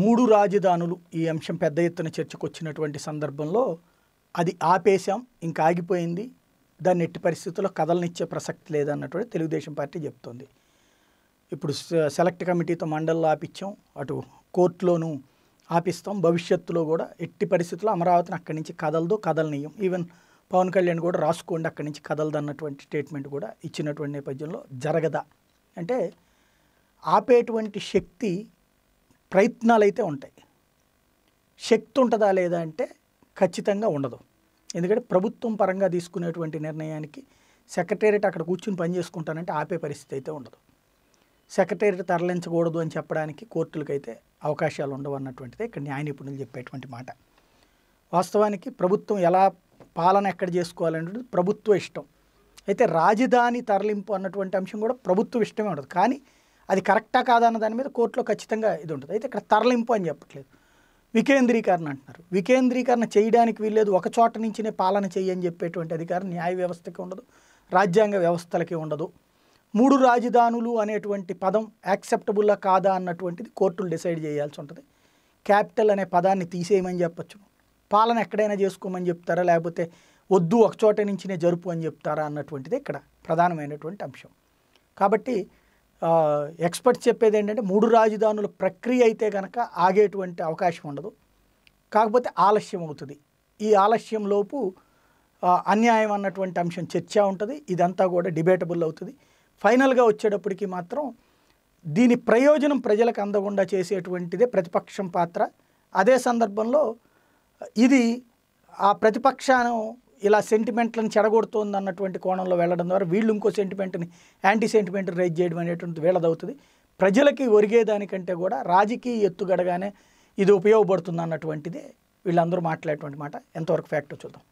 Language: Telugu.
మూడు రాజధానులు ఈ అంశం పెద్ద ఎత్తున వచ్చినటువంటి సందర్భంలో అది ఆపేశాం ఇంకా ఆగిపోయింది దాన్ని ఎట్టి పరిస్థితుల్లో కథలనిచ్చే ప్రసక్తి లేదన్నటువంటి తెలుగుదేశం పార్టీ చెప్తోంది ఇప్పుడు సెలెక్ట్ కమిటీతో మండల్లో ఆపించాం అటు కోర్టులోనూ ఆపిస్తాం భవిష్యత్తులో కూడా ఎట్టి పరిస్థితుల్లో అమరావతిని అక్కడి నుంచి కదలదు కదలనీయం ఈవెన్ పవన్ కళ్యాణ్ కూడా రాసుకోండి అక్కడి నుంచి కదలదు అన్నటువంటి స్టేట్మెంట్ కూడా ఇచ్చినటువంటి నేపథ్యంలో జరగదా అంటే ఆపేటువంటి శక్తి ప్రయత్నాలు అయితే ఉంటాయి శక్తి ఉంటుందా లేదా అంటే ఖచ్చితంగా ఉండదు ఎందుకంటే ప్రభుత్వం పరంగా తీసుకునేటువంటి నిర్ణయానికి సెక్రటేరియట్ అక్కడ కూర్చుని పని చేసుకుంటానంటే ఆపే పరిస్థితి అయితే ఉండదు సెక్రటేరియట్ తరలించకూడదు అని చెప్పడానికి కోర్టులకైతే అవకాశాలు ఉండవు అన్నటువంటిది ఇక్కడ న్యాయ నిపుణులు చెప్పేటువంటి మాట వాస్తవానికి ప్రభుత్వం ఎలా పాలన ఎక్కడ చేసుకోవాలనేది ప్రభుత్వ ఇష్టం అయితే రాజధాని తరలింపు అన్నటువంటి అంశం కూడా ప్రభుత్వ ఇష్టమే ఉండదు కానీ అది కరెక్టా కాదా అన్న దాని మీద కోర్టులో ఖచ్చితంగా ఇది ఉంటుంది అయితే ఇక్కడ తరలింపు అని చెప్పట్లేదు వికేంద్రీకరణ అంటున్నారు వికేంద్రీకరణ చేయడానికి వీల్లేదు ఒక చోట నుంచినే పాలన చేయని చెప్పేటువంటి అధికారం న్యాయ వ్యవస్థకి ఉండదు రాజ్యాంగ వ్యవస్థలకి ఉండదు మూడు రాజధానులు అనేటువంటి పదం యాక్సెప్టబుల్లా కాదా అన్నటువంటిది కోర్టులు డిసైడ్ చేయాల్సి ఉంటుంది క్యాపిటల్ అనే పదాన్ని తీసేయమని చెప్పచ్చు పాలన ఎక్కడైనా చేసుకోమని చెప్తారా లేకపోతే వద్దు ఒక చోట నుంచినే జరుపు అని చెప్తారా అన్నటువంటిది ఇక్కడ ప్రధానమైనటువంటి అంశం కాబట్టి ఎక్స్పర్ట్స్ చెప్పేది ఏంటంటే మూడు రాజధానుల ప్రక్రియ అయితే కనుక ఆగేటువంటి అవకాశం ఉండదు కాకపోతే ఆలస్యం అవుతుంది ఈ ఆలస్యం లోపు అన్యాయం అన్నటువంటి అంశం చర్చ ఉంటుంది ఇదంతా కూడా డిబేటబుల్ అవుతుంది ఫైనల్గా వచ్చేటప్పటికి మాత్రం దీని ప్రయోజనం ప్రజలకు అందకుండా చేసేటువంటిదే ప్రతిపక్షం పాత్ర అదే సందర్భంలో ఇది ఆ ప్రతిపక్షాను ఇలా సెంటిమెంట్లను చెడగొడుతుంది అన్నటువంటి కోణంలో వెళ్ళడం ద్వారా వీళ్ళు ఇంకో సెంటిమెంట్ని యాంటీ సెంటిమెంట్ రేజ్ చేయడం అనేటువంటిది వీళ్ళదవుతుంది ప్రజలకి ఒరిగేదానికంటే కూడా రాజకీయ ఎత్తుగడగానే ఇది ఉపయోగపడుతుంది అన్నటువంటిది వీళ్ళందరూ మాట్లాడేటువంటి మాట ఎంతవరకు ఫ్యాక్ట్ చూద్దాం